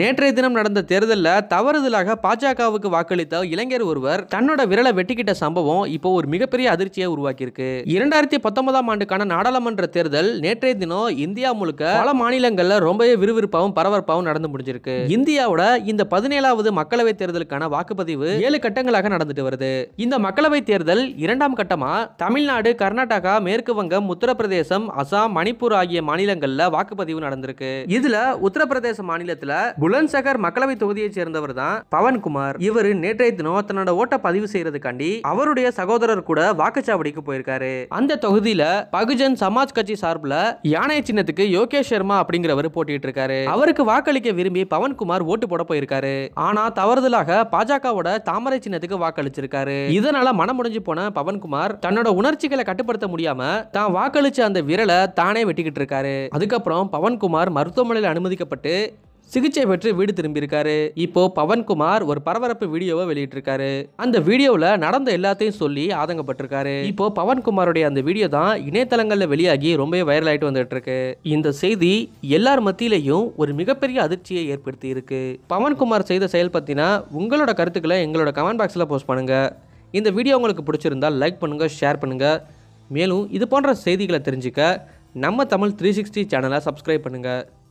நேற்றைய தினம் நடந்த தேர்தலில் தவறுதலாக பாஜகவுக்கு வாக்களித்த இளைஞர் ஒருவர் தன்னோட விரலை வெட்டிக்கிட்ட சம்பவம் இப்போ ஒரு மிகப்பெரிய அதிர்ச்சியை உருவாக்கியிருக்கு இரண்டாயிரத்தி பத்தொன்பதாம் ஆண்டுக்கான நாடாளுமன்ற தேர்தல் நேற்றைய தினம் இந்தியா முழுக்க பல மாநிலங்கள்ல ரொம்பவே விறுவிறுப்பாகவும் பரபரப்பாகவும் நடந்து முடிஞ்சிருக்கு இந்தியாவோட இந்த பதினேழாவது மக்களவை தேர்தலுக்கான வாக்குப்பதிவு ஏழு கட்டங்களாக நடந்துட்டு வருது இந்த மக்களவை தேர்தல் இரண்டாம் கட்டமா தமிழ்நாடு கர்நாடகா மேற்கு வங்கம் உத்தரப்பிரதேசம் அசாம் மணிப்பூர் ஆகிய மாநிலங்கள்ல வாக்குப்பதிவு நடந்திருக்கு இதுல உத்தரப்பிரதேச மாநிலத்தில் புலன்சகர் மக்களவை தொகுதியைச் சேர்ந்தவர் தான் பவன்குமார் இவர் நேற்றைய தினம் தன்னோட ஓட்ட பதிவு செய்யறதுக்காண்டி அவருடைய சகோதரர் கூட வாக்குச்சாவடிக்கு போயிருக்காரு அந்த தொகுதியில பகுஜன் சமாஜ் கட்சி சார்பில் யானை சின்னத்துக்கு யோகேஷ் சர்மா அப்படிங்கிறவர் போட்டிட்டு இருக்காரு அவருக்கு வாக்களிக்க விரும்பி பவன்குமார் ஓட்டு போட போயிருக்காரு ஆனா தவறுதலாக பாஜகவோட தாமரை சின்னத்துக்கு வாக்களிச்சிருக்காரு இதனால மனம் முடிஞ்சு போன பவன்குமார் தன்னோட உணர்ச்சிகளை கட்டுப்படுத்த முடியாம தான் வாக்களிச்ச அந்த விரலை தானே வெட்டிக்கிட்டு இருக்காரு அதுக்கப்புறம் பவன்குமார் மருத்துவமனையில் அனுமதிக்கப்பட்டு சிகிச்சை பெற்று வீடு திரும்பியிருக்காரு இப்போ பவன்குமார் ஒரு பரபரப்பு வீடியோவை வெளியிட்டிருக்காரு அந்த வீடியோவில் நடந்த எல்லாத்தையும் சொல்லி ஆதங்கப்பட்டிருக்காரு இப்போ பவன்குமாருடைய அந்த வீடியோ தான் இணையதளங்களில் வெளியாகி ரொம்பவே வைரல் ஆகிட்டு வந்துட்டு இருக்கு இந்த செய்தி எல்லார் மத்தியிலையும் ஒரு மிகப்பெரிய அதிர்ச்சியை ஏற்படுத்தி இருக்கு பவன்குமார் செய்த செயல் பற்றினா உங்களோட கருத்துக்களை எங்களோட கமெண்ட் பாக்ஸில் போஸ்ட் பண்ணுங்க இந்த வீடியோ உங்களுக்கு பிடிச்சிருந்தா லைக் பண்ணுங்க ஷேர் பண்ணுங்க மேலும் இது போன்ற செய்திகளை தெரிஞ்சுக்க நம்ம தமிழ் த்ரீ சிக்ஸ்டி சேனலை சப்ஸ்கிரைப் பண்ணுங்கள்